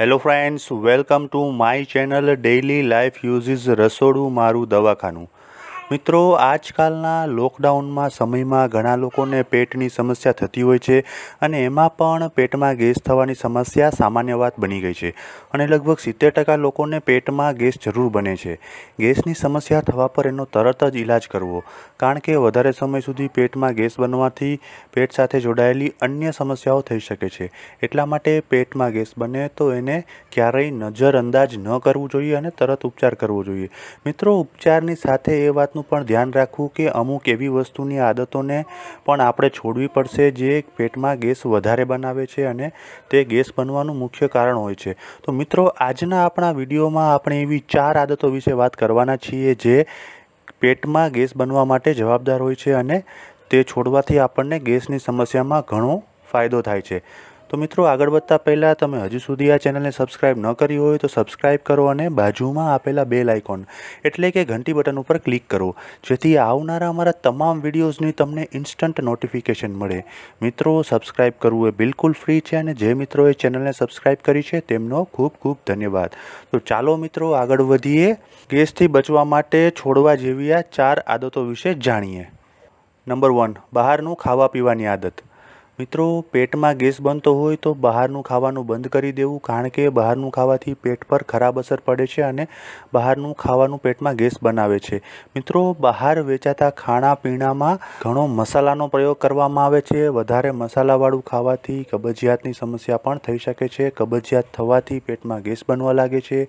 hello friends welcome to my channel daily life uses રસોડું મારું દવાખાનું મિત્રો આજકાલના લોકડાઉનમાં સમયમાં ઘણા લોકોને પેટની સમસ્યા થતી હોય છે અને એમાં પણ પેટમાં ગેસ થવાની સમસ્યા સામાન્ય વાત બની ગઈ છે અને લગભગ સિત્તેર ટકા લોકોને પેટમાં ગેસ જરૂર બને છે ગેસની સમસ્યા થવા પર એનો તરત જ ઇલાજ કરવો કારણ કે વધારે સમય સુધી પેટમાં ગેસ બનવાથી પેટ સાથે જોડાયેલી અન્ય સમસ્યાઓ થઈ શકે છે એટલા માટે પેટમાં ગેસ બને તો એને ક્યારેય નજર અંદાજ ન કરવું જોઈએ અને તરત ઉપચાર કરવો જોઈએ મિત્રો ઉપચારની સાથે એ વાતનું વાતનું પણ ધ્યાન રાખવું કે અમુક એવી વસ્તુની આદતોને પણ આપણે છોડવી પડશે જે પેટમાં ગેસ વધારે બનાવે છે અને તે ગેસ બનવાનું મુખ્ય કારણ હોય છે તો મિત્રો આજના આપણા વિડીયોમાં આપણે એવી ચાર આદતો વિશે વાત કરવાના છીએ જે પેટમાં ગેસ બનવા માટે જવાબદાર હોય છે અને તે છોડવાથી આપણને ગેસની સમસ્યામાં ઘણો ફાયદો થાય છે તો મિત્રો આગળ વધતા પહેલાં તમે હજુ સુધી આ ચેનલને સબસ્ક્રાઇબ ન કરી હોય તો સબસ્ક્રાઇબ કરો અને બાજુમાં આપેલા બેલ આઇકોન એટલે કે ઘંટી બટન ઉપર ક્લિક કરો જેથી આવનારા અમારા તમામ વિડીયોઝની તમને ઇન્સ્ટન્ટ નોટિફિકેશન મળે મિત્રો સબસ્ક્રાઇબ કરવું એ બિલકુલ ફ્રી છે અને જે મિત્રોએ ચેનલને સબસ્ક્રાઇબ કરી છે તેમનો ખૂબ ખૂબ ધન્યવાદ તો ચાલો મિત્રો આગળ વધીએ ગેસથી બચવા માટે છોડવા જેવી આ ચાર આદતો વિશે જાણીએ નંબર વન બહારનું ખાવા પીવાની આદત મિત્રો પેટમાં ગેસ બનતો હોય તો બહારનું ખાવાનું બંધ કરી દેવું કારણ કે બહારનું ખાવાથી પેટ પર ખરાબ અસર પડે છે અને બહારનું ખાવાનું પેટમાં ગેસ બનાવે છે મિત્રો બહાર વેચાતા ખાણાપીણામાં ઘણો મસાલાનો પ્રયોગ કરવામાં આવે છે વધારે મસાલાવાળું ખાવાથી કબજિયાતની સમસ્યા પણ થઈ શકે છે કબજિયાત થવાથી પેટમાં ગેસ બનવા લાગે છે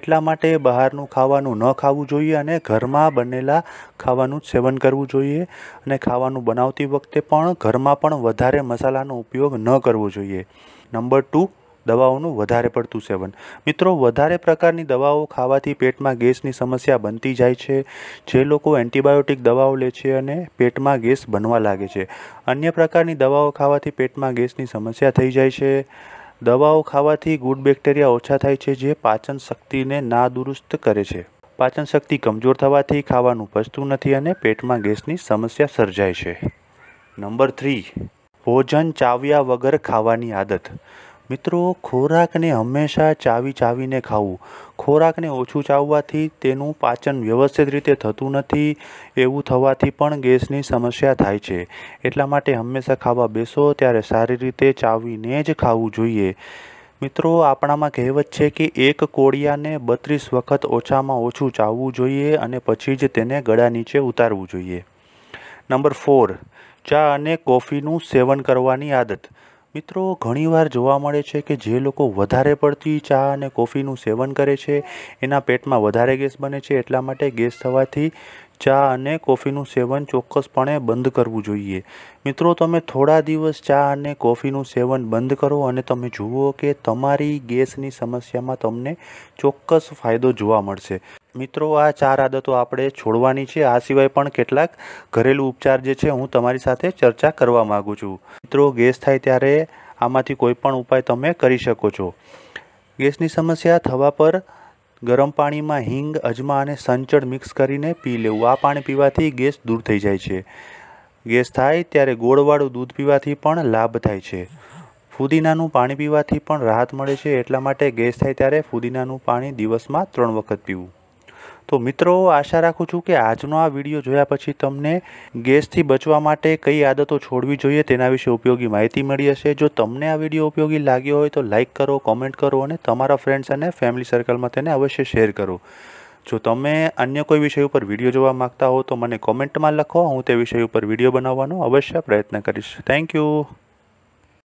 એટલા માટે બહારનું ખાવાનું ન ખાવું જોઈએ અને ઘરમાં બનેલા ખાવાનું સેવન કરવું જોઈએ અને ખાવાનું બનાવતી વખતે પણ ઘરમાં પણ વધારે વધારે મસાલાનો ઉપયોગ ન કરવો જોઈએ નંબર ટુ દવાઓનું વધારે પડતું સેવન મિત્રો વધારે પ્રકારની દવાઓ ખાવાથી પેટમાં ગેસની સમસ્યા બનતી જાય છે જે લોકો એન્ટીબાયોટિક દવાઓ લે છે અને પેટમાં ગેસ બનવા લાગે છે અન્ય પ્રકારની દવાઓ ખાવાથી પેટમાં ગેસની સમસ્યા થઈ જાય છે દવાઓ ખાવાથી ગુડ બેક્ટેરિયા ઓછા થાય છે જે પાચન શક્તિને ના દુરુસ્ત કરે છે પાચન શક્તિ કમજોર થવાથી ખાવાનું પચતું નથી અને પેટમાં ગેસની સમસ્યા સર્જાય છે નંબર થ્રી ભોજન ચાવ્યા વગર ખાવાની આદત મિત્રો ખોરાકને હંમેશા ચાવી ચાવીને ખાવું ખોરાકને ઓછું ચાવવાથી તેનું પાચન વ્યવસ્થિત રીતે થતું નથી એવું થવાથી પણ ગેસની સમસ્યા થાય છે એટલા માટે હંમેશા ખાવા બેસો ત્યારે સારી રીતે ચાવીને જ ખાવું જોઈએ મિત્રો આપણામાં કહેવત છે કે એક કોળિયાને બત્રીસ વખત ઓછામાં ઓછું ચાવવું જોઈએ અને પછી જ તેને ગળા નીચે ઉતારવું જોઈએ નંબર ફોર ચા અને કોફીનું સેવન કરવાની આદત મિત્રો ઘણીવાર જોવા મળે છે કે જે લોકો વધારે પડતી ચા અને કોફીનું સેવન કરે છે એના પેટમાં વધારે ગેસ બને છે એટલા માટે ગેસ થવાથી ચા અને કોફીનું સેવન ચોક્કસપણે બંધ કરવું જોઈએ મિત્રો તમે થોડા દિવસ ચા અને કોફીનું સેવન બંધ કરો અને તમે જુઓ કે તમારી ગેસની સમસ્યામાં તમને ચોક્કસ ફાયદો જોવા મળશે મિત્રો આ ચાર આદતો આપણે છોડવાની છે આ સિવાય પણ કેટલાક ઘરેલું ઉપચાર જે છે હું તમારી સાથે ચર્ચા કરવા માગું છું મિત્રો ગેસ થાય ત્યારે આમાંથી કોઈ પણ ઉપાય તમે કરી શકો છો ગેસની સમસ્યા થવા પર ગરમ પાણીમાં હિંગ અજમા અને સંચળ મિક્સ કરીને પી લેવું આ પાણી પીવાથી ગેસ દૂર થઈ જાય છે ગેસ થાય ત્યારે ગોળવાળું દૂધ પીવાથી પણ લાભ થાય છે ફુદીનાનું પાણી પીવાથી પણ રાહત મળે છે એટલા માટે ગેસ થાય ત્યારે ફુદીનાનું પાણી દિવસમાં ત્રણ વખત પીવું તો મિત્રો આશા રાખું છું કે આજનો આ વિડીયો જોયા પછી તમને ગેસથી બચવા માટે કઈ આદતો છોડવી જોઈએ તેના વિશે ઉપયોગી માહિતી મળી હશે જો તમને આ વિડીયો ઉપયોગી લાગ્યો હોય તો લાઇક કરો કોમેન્ટ કરો અને તમારા ફ્રેન્ડ્સ અને ફેમિલી સર્કલમાં તેને અવશ્ય શેર કરો જો તમે અન્ય કોઈ વિષય ઉપર વિડીયો જોવા માગતા હો તો મને કોમેન્ટમાં લખો હું તે વિષય ઉપર વિડીયો બનાવવાનો અવશ્ય પ્રયત્ન કરીશ થેન્ક યુ